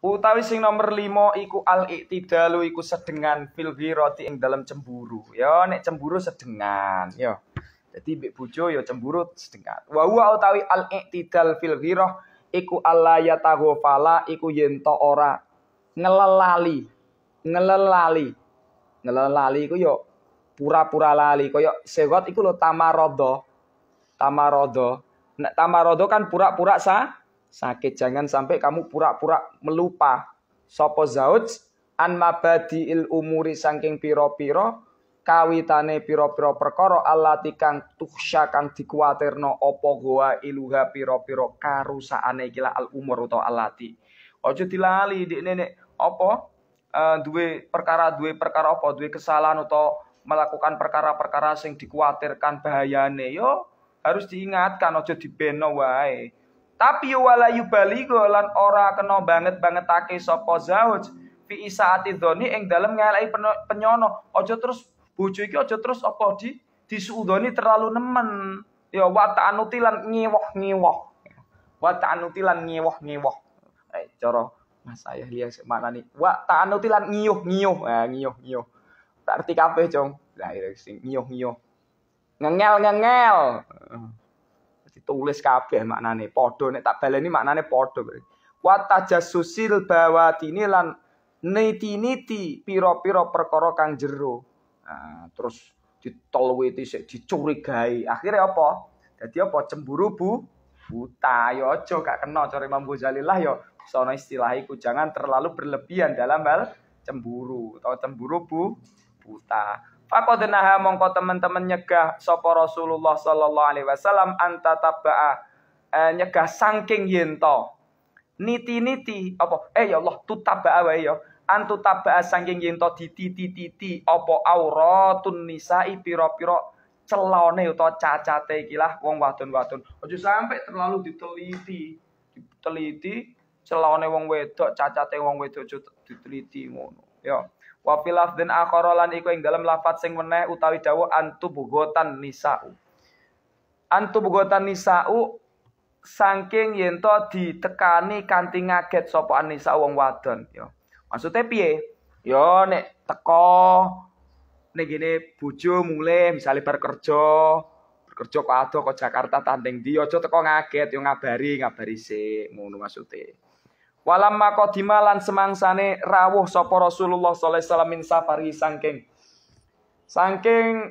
Utawi sing nomor limo iku al-iktidalu iku sedengan fil roti ing dalam cemburu. Ya nek cemburu sedengan, ya. Jadi mbek bojo ya cemburu sedengan. Wa huwa utawi al-iktidal fil ghirah iku alla yataghafala iku yento ora ngelalali ngelalali ngelalali iku yo ya pura-pura lali yo segot iku lo tamarodo. Tamarodo. Nek tamarodo kan pura-pura sa sakit. Jangan sampai kamu pura-pura melupa. Sopo zauj an il umuri saking piro-piro kawitane piro-piro perkoro Allah kang tuhsya kang no opo goa iluha piro-piro karusaane kila al umur atau alati Ojo dilali di nenek opo uh, eh, dua perkara dua perkara opo dua kesalahan atau melakukan perkara-perkara sing dikuatirkan bahayane yo harus diingatkan ojo dibeno wae. Tapi wala yubaligo lan ora kena banget banget take sapa zauj fi isaati dzoni ing dalem ngelai penyono. Aja terus bojo iki aja terus apa di disuudoni terlalu nemen. Ya wa ta'anuti lan ngiwoh-ngiwoh. Wa ta'anuti lan ngiwoh-ngiwoh. Eh cara Mas saya lihat mana nih? Wa ta'anuti lan ngiyuh-ngiyuh. Eh nah, ngiyuh-ngiyuh. Tak ngerti kabeh, Jong. Lah iya sing Ngengel-ngengel ditulis kabeh maknane padha nek tak baleni maknane padha wa tajassusil bawatini lan niti-niti pira-pira perkara kang jero nah, terus ditelwiti sik dicurigai akhirnya apa dadi apa cemburu bu buta yo ya aja gak kena cara Imam Ghazali lah yo ya. sono istilah iku jangan terlalu berlebihan dalam hal cemburu atau cemburu bu buta Fakodnaha mongko teman-teman nyegah sopo Rasulullah Sallallahu Alaihi Wasallam anta tabaa eh, nyegah sangking yento niti-niti apa eh ya Allah tu tabaa wae ya antu tabaa sangking yento titi titi apa auratun nisa'i piro-piro celone utawa caca teki lah wong wadon-wadon. Aja sampai terlalu diteliti. Diteliti celone wong wedok, cacate wong wedok diteliti ngono. Ya. Wa fil lafdhin akhara lan iku ing dalam lafat sing meneh utawi dawuh bugotan nisa'u. bugotan nisa'u saking yen to ditekani kanthi ngaget sapa anisa wong wadon ya. Maksudnya piye? yo ya, nek teko nek gini bojo mulai misalnya bekerja, bekerja kok ado kok Jakarta tanding di aja teko ngaget yo ya ngabari ngabari sik ngono maksudnya walam qadima lan semangsane rawuh sopo Rasulullah sallallahu alaihi wasallam min safari sangking. saking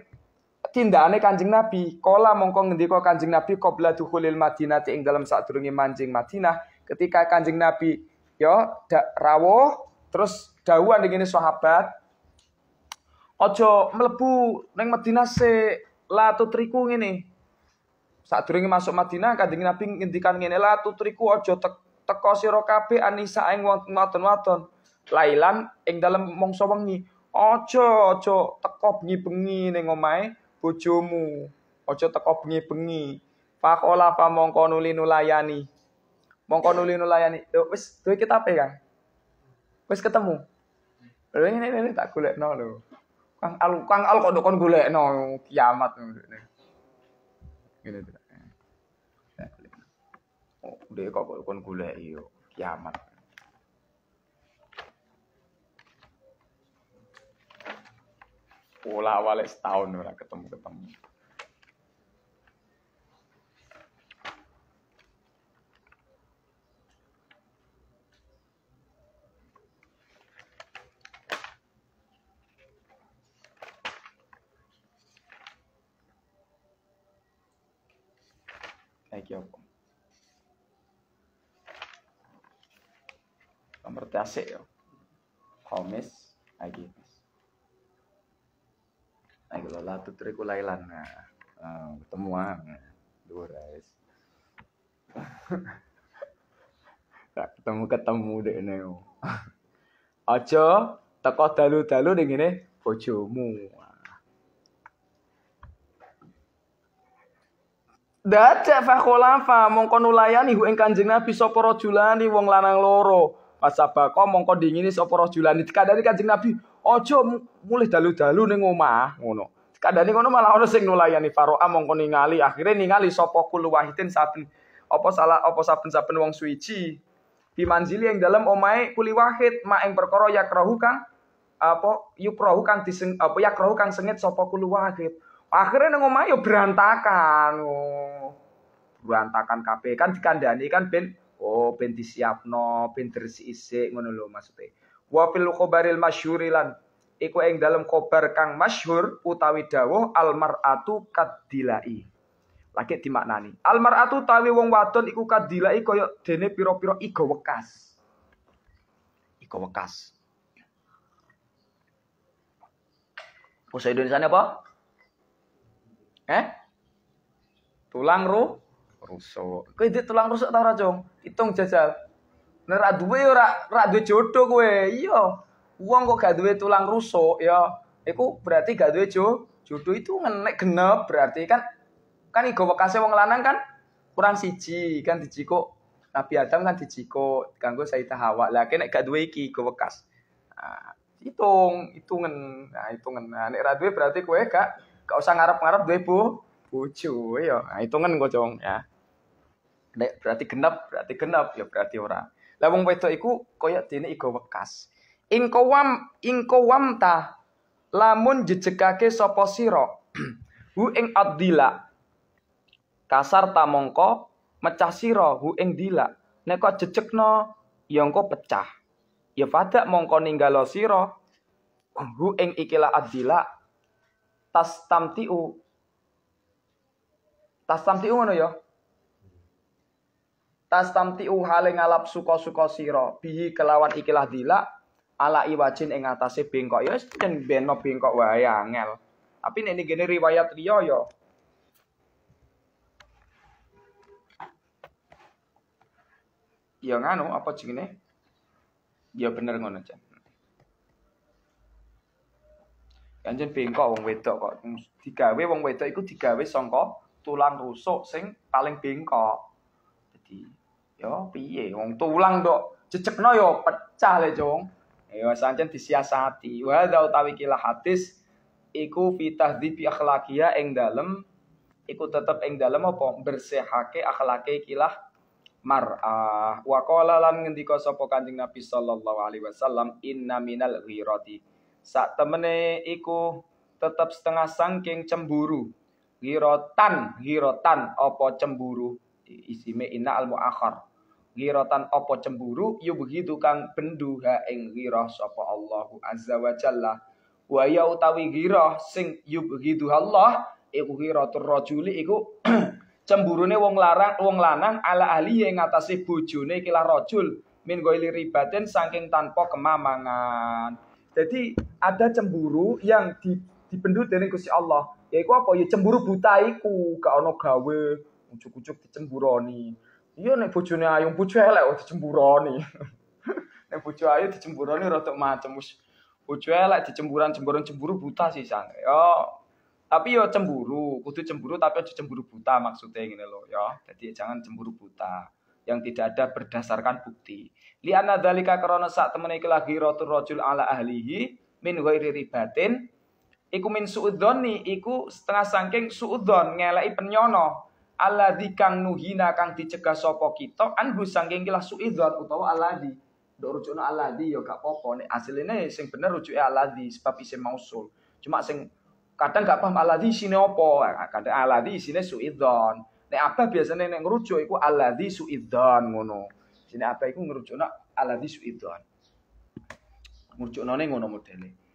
tindakane Kanjeng Nabi kala mongko ngendiko Kanjeng Nabi tuh kulil Madinah ing dalam saat turungi manjing Madinah ketika Kanjeng Nabi yo ya, da rawuh terus dawuan dengan sahabat ojo melebu neng Madinah se la ini saat turungi masuk Madinah Kanjeng Nabi ngendikan ngene la triku ojo tek teko sira kabeh anisa ing wadon-wadon lailan ing dalem mangsa wengi aja aja teko bengi-bengi ning omahe bojomu aja teko bengi-bengi pakola pamongko nuli nulayani mongko nuli nulayani Duh, wis duwe kitabe kan wis ketemu lho ini ini tak golekno lho Kang Al Kang Al kok kon golekno kiamat ngene ngene Dek kok kok kon goleki yo kiamat. Ola wale setahun ora ketemu-ketemu. Thank you. Pertasik yo. Ya. Komis lagi. Nah, kalau tuh triku lailan nah, ah, ketemu nah. dua guys. Tak ketemu ketemu deh neo. ojo teko dalu-dalu ning gini, bojomu. Nah. Dadak fa khulafa mongko hu ing Kanjeng Nabi sapa rajulani wong lanang loro kau, mongko dingini sapa rajulani dikandani Kanjeng Nabi, ojo mulih dalu-dalu ning omah ngono. Dikandani ngono malah ono sing nulayani Faroa mongko ningali, akhirnya ningali sapa kulu wahidin saben apa salah apa saben-saben wong suici. Bimanjili yang dalam omai kuli wahid ma perkoro perkara yakrahu kang apa yukrahu kang diseng apa yakrahu kang sengit sapa kulu wahid. Akhirnya nang omahe yo ya berantakan. Oh. Berantakan kabeh kan dikandani kan ben oh ben disiapno ben dresi isik ngono lho maksude wa fil khabaril masyhuri lan iku ing dalam kobar kang masyhur utawi dawuh almaratu kadilai lagi dimaknani almaratu tawi wong wadon iku kadilai kaya dene pira-pira iga wekas iga wekas Bahasa Indonesia apa? Eh? Tulang ru rusuk. Kowe itu tulang rusuk ta ora, Hitung jajal. Nek ra duwe ora ra duwe jodoh kowe. Iya. Wong kok gak duwe tulang rusuk ya iku berarti gak duwe jo, jodoh itu ngenek genep berarti kan kan igo bekasnya wong lanang kan kurang siji kan dijiko Nabi Adam kan dijiko kanggo saya Hawa. Lah kena gak dua iki igo bekas Nah, hitung, hitungan. Nah, hitungan. Nah, nek berarti kue gak gak usah ngarap ngarep duwe bojo iya. nah, ya nah, kan gocong ya Nek, berarti genap berarti genap ya berarti ora lah wong wedok iku kaya dene iga wekas ing wam ing kawam ta lamun jejegake sapa sira hu ing adila kasar ta mongko mecah sira hu ing dila nek kok jejegno ya engko pecah ya fadak mongko ninggalo sira hu ing ikila adila tas tamtiu Tastamtiu ngono ya. u hale ngalap suka-suka sira bihi kelawan ikilah dilak ala iwajin ing atase bengkok ya jen beno bengkok wae angel. Tapi nek gini riwayat liya ya Ya nganu apa jenenge? Ya bener ngono jan. Kanjen bengkok wong wedok kok digawe wong wedok iku digawe sangka tulang rusuk sing paling bengkok. Jadi yo piye wong tulang dok jejekno yo pecah le jong. Yo sancen disiasati. Wa dzau utawi kilah hadis iku fitahdzibi akhlakia ing dalem iku tetep ing dalem apa bersihake akhlake kilah mar'ah wa qala lan ngendika sapa Kanjeng Nabi sallallahu alaihi wasallam inna minal ghirati sak temene iku tetep setengah sangking cemburu girotan girotan opo cemburu isime inna al muakhar girotan opo cemburu begitu kang bendu ha ing ghirah sapa Allahu azza wa jalla wa ya utawi yuk sing yubghidu Allah iku ghiratur rajuli iku cemburune wong larang wong lanang ala ahli yang ngatasé bujune kila rojul, min goili ribatin saking tanpa kemamangan jadi ada cemburu yang di dibendut dari Gusti Allah. Yaiku apa? Ya cemburu buta iku, gak ono gawe, ujuk-ujuk dicemburoni. Iya nek bojone ayung bojo elek kok oh, dicemburoni. nek bojo ayu dicemburoni rada macem wis bojo elek dicemburan cemburan cemburu buta sih sang. Yo ya, tapi yo ya cemburu, kudu cemburu tapi aja cemburu buta maksudnya ngene lho ya. Jadi ya jangan cemburu buta yang tidak ada berdasarkan bukti. Lianna dzalika karena saat temene iki lagi rotul rajul ala ahlihi min ghairi ribatin iku min suudzoni iku setengah sangking suudzon ngelai penyono di kang nuhina kang dicegah sopo kita anhu sangking kila suudzon utawa alladzi ndok rujukno alladzi yo ya gak popo apa nek asline sing bener rujuke di sebab isi mausul cuma sing kadang gak paham di sini opo kadang alladzi sini suudzon nek apa biasanya nek rujuk iku alladzi suudzon ngono sini apa iku ngrujukno alladzi suidzon ngrujukno ngono modele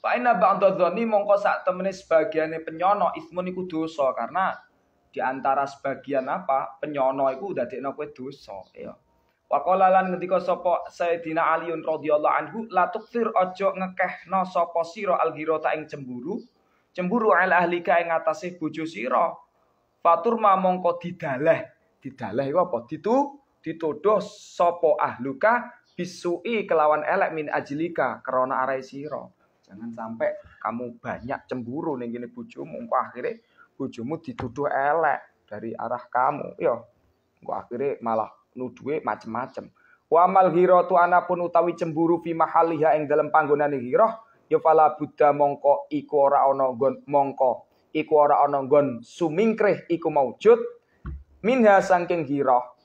Fa inna ba'dadz-dzanni mongko sak temene sebagiane penyono ismun iku dosa karena di antara sebagian apa penyono iku dadekno kowe dosa ya. qala lan ngendika sapa Sayyidina Aliun radhiyallahu anhu la tukfir aja ngekehno sapa sira al-ghirata ing cemburu cemburu al ahlika ing atase bojo sira. Fatur ma mongko didaleh. Didaleh iku apa? Ditu dituduh sapa ahluka bisui kelawan elek min ajlika krana arai sira. Jangan sampai kamu banyak cemburu nih gini bujumu, akhirnya bujumu dituduh elek dari arah kamu. Yo, iya, akhirnya malah nuduh macem-macem. Wa mal hiro ana anapun utawi cemburu fi mahaliha ing dalam panggonan hiro yo ya fala buddha mongko iku ora ana nggon mongko iku ora ana nggon sumingkrih iku maujud minha saking hiro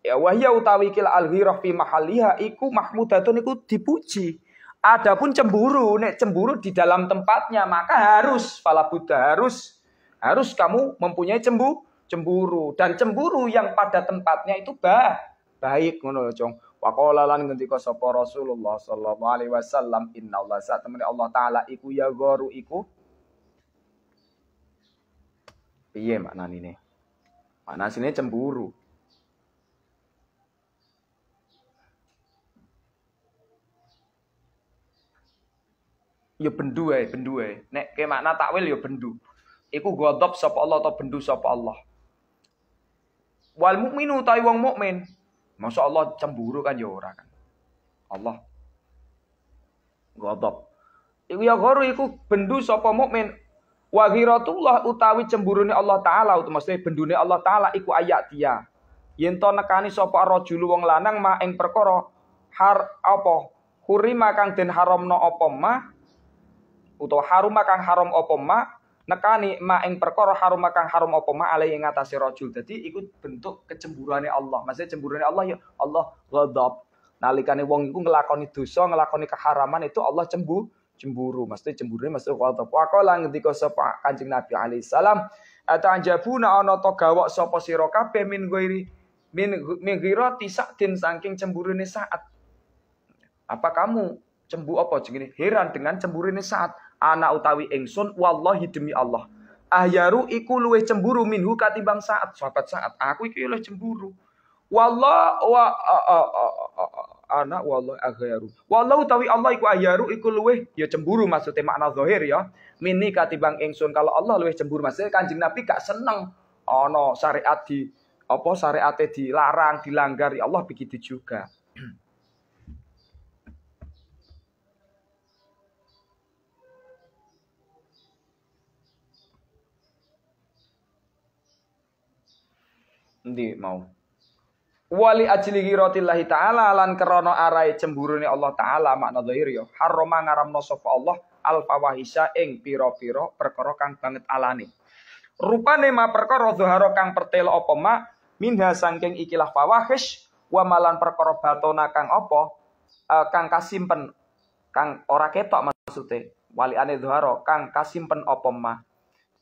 ya wahya utawi kil al hiro fi mahaliha iku mahmudatun iku dipuji Adapun cemburu, nek cemburu di dalam tempatnya maka harus fala buddha harus harus kamu mempunyai cembu cemburu dan cemburu yang pada tempatnya itu bah baik ngono cong. Waqala lan ngendika sapa Rasulullah sallallahu alaihi wasallam Allah saat temene Allah taala iku ya goru iku Iya makna ini? Makna sini cemburu. ya bendu ae, bendu ae. Nek ke makna takwil yo ya bendu. Iku godop sapa Allah atau bendu sapa Allah. Wal mukminu tai wong mukmin. Masya Allah cemburu kan ya ora kan. Allah godop. Iku ya gharu iku bendu sapa mukmin. Wa ghiratullah utawi cemburune Allah taala utawa mesti bendune Allah taala iku ayat dia. Yen to nekani sapa rajul wong lanang ma ing perkara har apa hurima kang den haromno apa mah utawa harum kang haram apa ma nekani ma ing perkara harum kang haram apa ma alai ing atase rajul. Dadi iku bentuk kecemburane Allah. Maksudnya cemburane Allah ya Allah ghadab. Nalikane wong iku nglakoni dosa, nglakoni keharaman itu Allah cemburu cemburu mesti cemburune mesti ghadab wa qala ngendika sapa Kanjeng Nabi alaihi salam atanjabuna ana to gawok sapa sira kabeh min ghairi min min tisak din saking cemburune saat apa kamu cembu apa jenenge heran dengan cemburune saat ana utawi ingsun wallahi demi Allah ahyaru iku luwih cemburu minhu katimbang saat sahabat saat aku iku luwih cemburu wallah wa ana wallah ahyaru wallah utawi Allah iku ahyaru iku luwih ya cemburu maksudnya makna zahir ya mini katimbang ingsun kalau Allah luwih cemburu maksudnya kanjeng Nabi gak seneng ana syariat di apa syariate dilarang dilanggar ya Allah begitu juga Endi mau. Wali ajli ghiratillahi ta'ala lan krana arai cemburune Allah ta'ala makna dhahir ya harrama ngaramna sapa Allah al fawahisha ing pira-pira perkara kang banget alane. Rupane ma perkara dhuhara kang pertel apa ma minha sangking ikilah fawahish wa malan perkara batona kang apa uh, kang kasimpen kang ora ketok maksude ane dhuhara kang kasimpen apa ma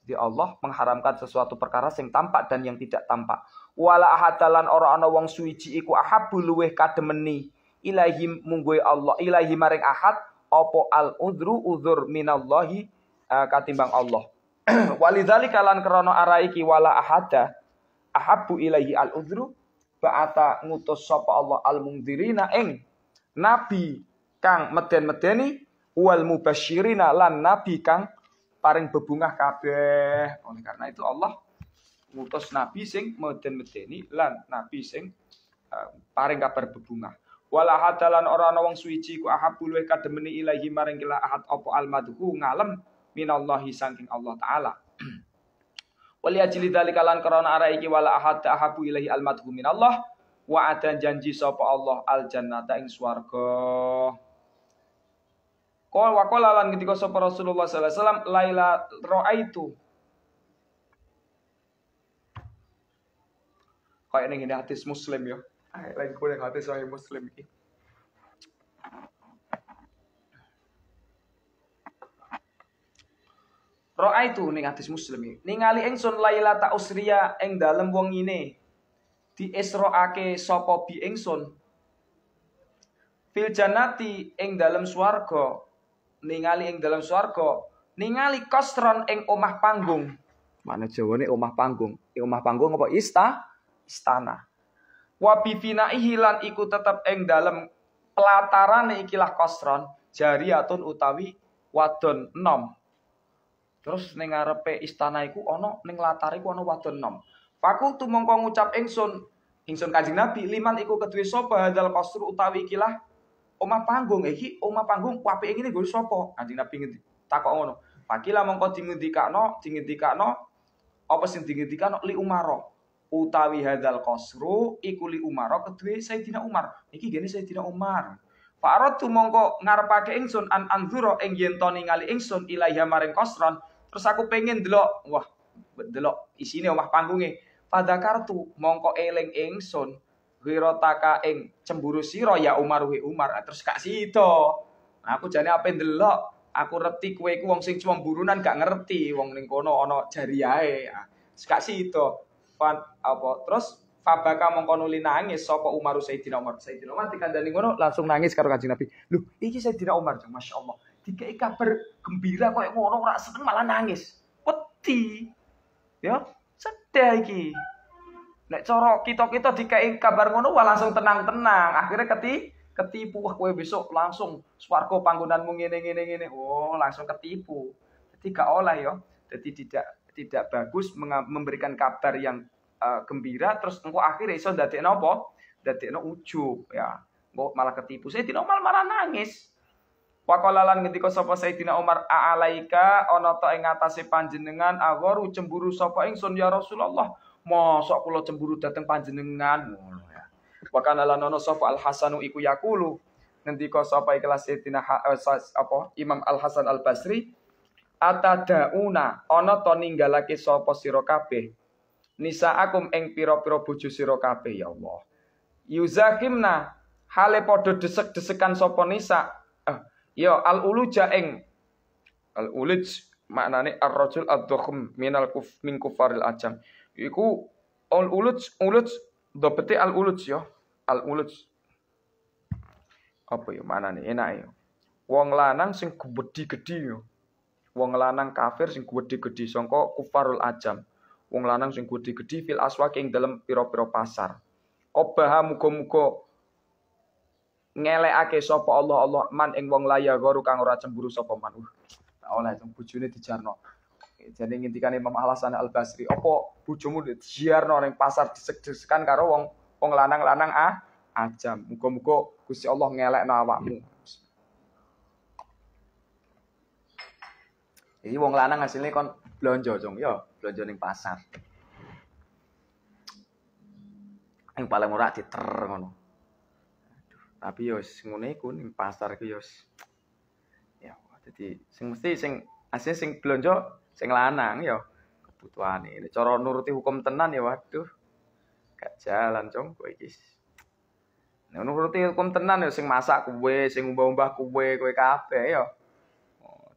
jadi Allah mengharamkan sesuatu perkara yang tampak dan yang tidak tampak. Wala ahadalan ora ana wong suwiji iku ahabu luweh kademeni ilahi mungguwe Allah ilahi maring ahad apa al udru udzur minallahi uh, katimbang Allah. Walidzalika lan krana araiki wala ahada ahabu ilahi al udru ba'ata ngutus sapa Allah al mungdirina ing nabi kang meden-medeni wal mubasyirina lan nabi kang paring bebungah kabeh. Oleh karena itu Allah ngutus nabi sing meden-medeni lan nabi sing uh, paring kabar bebungah. Wala hadalan ora ana wong suci ku ahabu luwe kademeni ilahi maring kila ahad apa almadhu ngalem minallahi saking Allah taala. Wali ajli dalika lan karena ara iki wala ahad ahabu ilahi almadhu minallah wa adan janji sapa Allah al jannata ing swarga. Qol wa lalang ketika sapa Rasulullah sallallahu alaihi wasallam laila raaitu. Kayak ning ya. ini hadis Muslim ya. Lagi kuwi hadis sahih Muslim iki. itu ning hadis Muslim iki. Ningali ingsun Laila ta usriya ing dalem wengine ke sapa bi ingsun fil janati ing dalem swarga ningali ing dalam swarga ningali kostron ing omah panggung mana ini omah panggung ing omah panggung apa ista istana wa ihilan lan iku tetep ing dalam pelataran ikilah jari atun utawi wadon nom terus ning ngarepe istana iku ono ning latar iku ana wadon nom fakultu mongko ngucap ingsun ingsun kanjeng nabi liman iku kedue sapa hadal kostru utawi ikilah oma panggung iki oma panggung apike ngene nggo sopo kanjeng nabi ngendi takok ngono lah mongko tika no tika no apa sih tika no li umaro utawi hadal kosru ikuli umaro umaro saya tidak umar iki saya tidak umar tu mongko ngarepake ingsun an anzuro ing yen to ningali ingsun ilaiha maring kosron terus aku pengen delok wah delok isine omah panggunge pada kartu mongko eling ingsun wirotaka ing cemburu siro ya Umar wi Umar nah, terus kak sito nah, aku jane apa ndelok aku reti kue ku wong sing cuma burunan gak ngerti wong ning kono ono jariae kak nah, sito pan apa terus Fabaka mongko nuli nangis tidak Umar Sayyidina Umar Sayyidina Umar dikandani ngono langsung nangis karo Kanjeng Nabi. Loh, iki Sayyidina Umar, Masya Allah. Dikai kabar gembira kok ngono ora seneng malah nangis. Peti. Ya, sedih iki. Nek corok kita kita dikai kabar ngono wah langsung tenang-tenang. Akhirnya keti ketipu wah kue besok langsung swargo mungkin ini ini ini. Oh, langsung ketipu. Jadi gak oleh yo. Ya. Jadi tidak tidak bagus memberikan kabar yang uh, gembira terus engko akhirnya iso nopo apa? Ndadekno ujub ya. Engko malah ketipu. Saya tidak malah malah nangis. Pakolalan sopo sapa Sayyidina Umar aalaika ana ta ing ngatasé panjenengan agoru cemburu sapa ingsun ya Rasulullah mosok kula cemburu dateng panjenengan ngono ya wa ala nono sapa al hasanu iku yakulu ngendika sapa ikhlas Sayyidina eh, apa Imam Al Hasan Al Basri atadauna ono to ninggalake sapa sira kabeh nisa akum eng pira-pira bojo sira kabeh ya Allah yuzakimna hale padha desek-desekan sapa nisa eh, ya al uluja eng al uluj maknane ar-rajul ad-dhakhim minal kuf min kufaril ajam iku al uluj uluj dobete al uluj yo al uluj apa ya maknane enak yo wong lanang sing gedhi-gedhi yo wong lanang kafir sing gedhi-gedhi sangka kufarul ajam wong lanang sing gedhi-gedhi fil aswaq ing dalem pira-pira pasar qobaha muga-muga ngelekake sapa Allah Allah man ing wong laya garu kang ora cemburu sapa man oleh itu di dijarno. Jadi ngintikan Imam Hasan Al Basri, opo di dijarno ning pasar disek-desekan karo wong wong lanang-lanang ah ajam. Muga-muga Gusti Allah ngelekno awakmu. Jadi wong lanang hasilnya kon belanja jong, yo belanja ning pasar. Yang paling murah diter ngono. Tapi yo ngene iku ning pasar ku yo jadi sing mesti sing asli sing blonjo sing lanang ya kebutuhan ini. Cara nuruti hukum tenan ya waduh. Gak jalan cong kowe iki. Nah, nuruti hukum tenan ya sing masak kue, sing umbah-umbah kue, kue kafe, ya. Oh,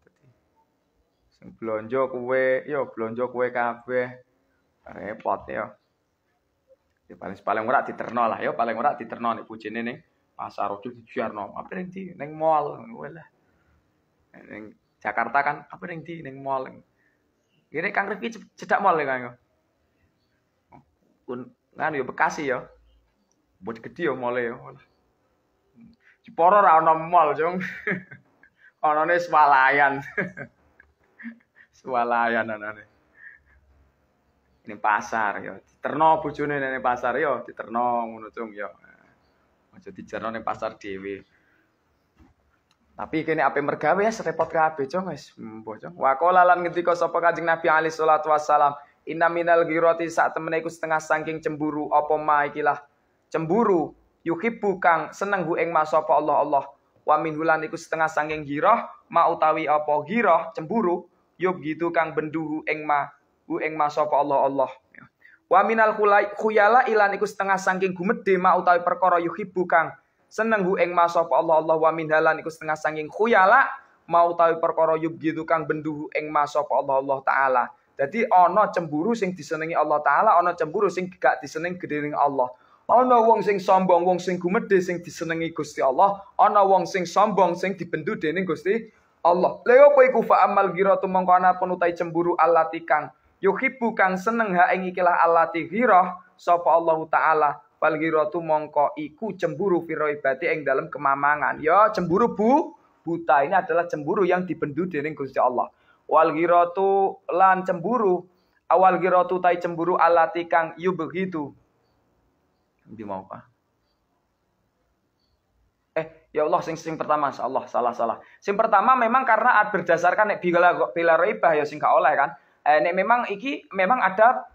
sing blonjo kue, ya blonjo kue kafe Repot ya. Ya paling paling ora diterno lah ya, paling ora diterno nek bojone ning pasar ojo dijarno. Apa ning di neng mall lah. ning Jakarta kan apa ning di ning mall. Ngene Kang Rifki cedak mall ya Kang. Kun kan ya Bekasi ya. Buat gede ya mall ya. Ciporo ra ono mall, Jung. Onone swalayan. swalayan anane. Ini pasar ya, diterno bojone nene pasar ya, Terno, ngono Jung ya. Aja dicerno ning pasar dhewe. Tapi kene ape mergawe ya repot kabeh cong wis mbuh hmm, cong. Wa qala lan ngendika sapa Kanjeng Nabi alaihi salatu wassalam, "Inna minal ghirati sak temene iku setengah saking cemburu apa ma ikilah cemburu yuhibbu kang seneng hu ing ma sapa Allah Allah. Wa minhulan hulan iku setengah saking ghirah ma utawi apa ghirah cemburu Yuk gitu kang bendu hu ing ma hu ing ma sapa Allah Allah. Ya. Wa minal khuyala ilan iku setengah saking gumedhe ma utawi perkara yuhibbu kang seneng hu ing Allah Allah wa min halan iku setengah sanging khuyala mau tahu perkara gitu kang benduhu ing ma Allah Allah taala jadi ono cemburu sing disenengi Allah taala ono cemburu sing gak diseneng gedening Allah ono wong sing sombong wong sing gumedhe sing disenengi Gusti Allah ono wong sing sombong sing dibendu dening Gusti Allah lha opo iku fa amal giratu mongko ana penutai cemburu Allah kang yuhibbu kang seneng ha ing ikilah Allah ghirah sapa Allah taala Wal mongko iku cemburu firoibati yang dalam kemamangan. yo ya, cemburu bu buta ini adalah cemburu yang dibendu dening Gusti Allah. Walgirotu lan cemburu awal ghiratu tai cemburu alati kang yu begitu. Di mau apa? Eh, ya Allah sing sing pertama, Allah salah salah. Sing pertama memang karena berdasarkan nek bila bila ribah ya sing gak oleh kan. Eh, nek memang iki memang ada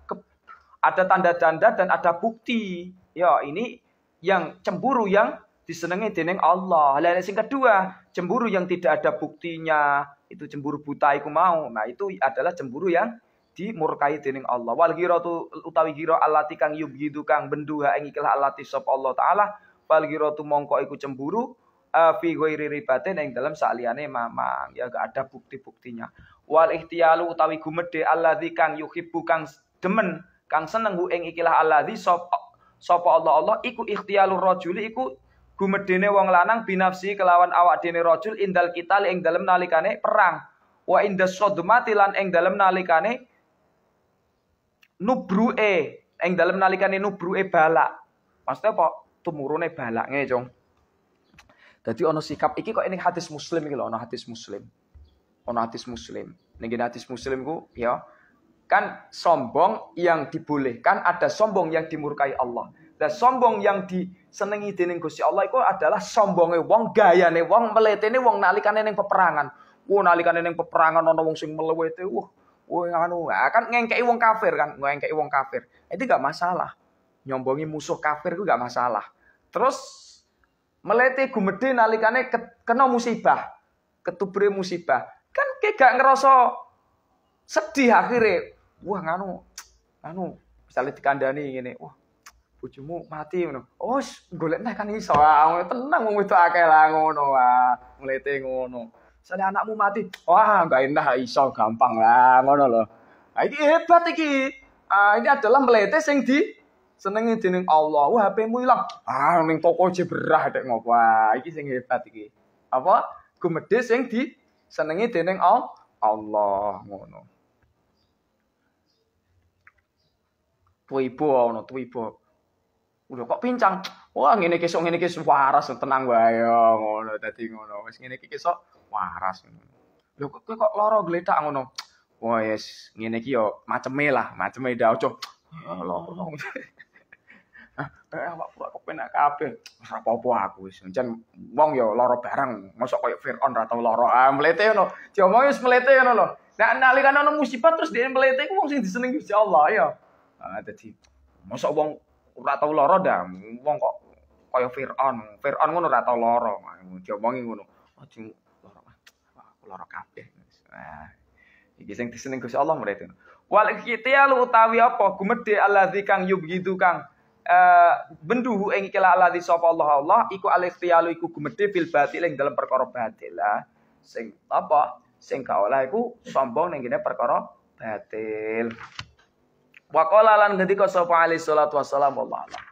ada tanda-tanda dan ada bukti Ya ini yang cemburu yang disenangi dening Allah. Lah sing kedua, cemburu yang tidak ada buktinya, itu cemburu buta iku mau. Nah, itu adalah cemburu yang dimurkai dening Allah. Wal tu utawi ghira allati kang yubghidu kang benduha ing ikhlas allati sop Allah taala. Wal tu mongko iku cemburu uh, fi ghairi ribatin ing dalam saliyane mamang ya gak ada bukti-buktinya. Wal ihtiyalu utawi gumede allati kang yuhibbu kang demen kang seneng ing ikhlas allati sop sapa Allah Allah iku ikhtialur rajuli iku gumedene wong lanang binafsi kelawan awak dene rajul indal kital ing dalem nalikane perang wa indas sodmati lan ing dalem nalikane nubru'e ing dalem nalikane nubru'e balak maksudnya apa tumurune balak nge jong dadi ono sikap iki kok ini hadis muslim iki lho ono hadis muslim ono hadis muslim ning hadis muslim ku ya Kan sombong yang dibolehkan, ada sombong yang dimurkai Allah. Dan sombong yang disenangi dening Gusti Allah itu adalah sombonge wong, gayane wong, meletene wong nalikane ning peperangan. wong nalikane ning peperangan ana wong sing melewete, wah, wah anu, ah, kan ngengkei wong kafir kan, ngengkei wong kafir. Nah, itu gak masalah. Nyombongi musuh kafir itu gak masalah. Terus melete gumede nalikane kena musibah, ketubre musibah. Kan kayak gak ngerasa sedih akhirnya wah nganu bisa misalnya dikandani ini wah bujumu mati ngono oh golek neh kan iso ah tenang wong wedok akeh lah ngono ah mlete ngono misalnya anakmu mati wah enggak indah iso gampang lah ngono lho nah, ini hebat iki ah, ini adalah melete sing di senengi dening Allah. Wah, HP-mu ilang. Ah, ning toko jebrah dek ngopo. Wah, iki sing hebat iki. Apa? Gumedhe sing di senengi dening Allah ngono. Twibo ono oh, twibo. Udah kok pincang. Wah, ngene iki sok ngene iki waras tenang wae oh, ngono dadi ngono. Wis ngene iki sok waras ngono. Lho kok kok lara gletak ngono. Wah, yes, ngene iki yo maceme lah, maceme dah ojo. Ya Allah. Eh, awak pura kok penak kabeh. Wis apa-apa aku wis. Jan wong yo lara barang, mosok koyo Firaun ra tau lara. Ah, mlete ngono. Diomongi wis mlete ngono lho. Nek nalikan ana musibah terus dia mlete ku wong sing disenengi Gusti Allah ya. Nah, dadi mosok wong ora tau lara dah, wong kok kaya Firaun. Firaun ngono ora tau lara, diomongi ngono. Aja oh, lara. Aku lara kabeh. Nah, iki sing diseneng Gusti Allah mrene. Wal khitial utawi apa gumedhe allazi kang yubghidu kang Uh, eh, benduhu ing ikila alladzi sapa Allah Allah iku al-ikhtiyalu iku gumedhe fil batil ing dalam perkara batil lah sing apa sing kaolah iku sombong ning kene perkara batil Wa qala lan ngendika sapa alaihi salatu wassalam wallahu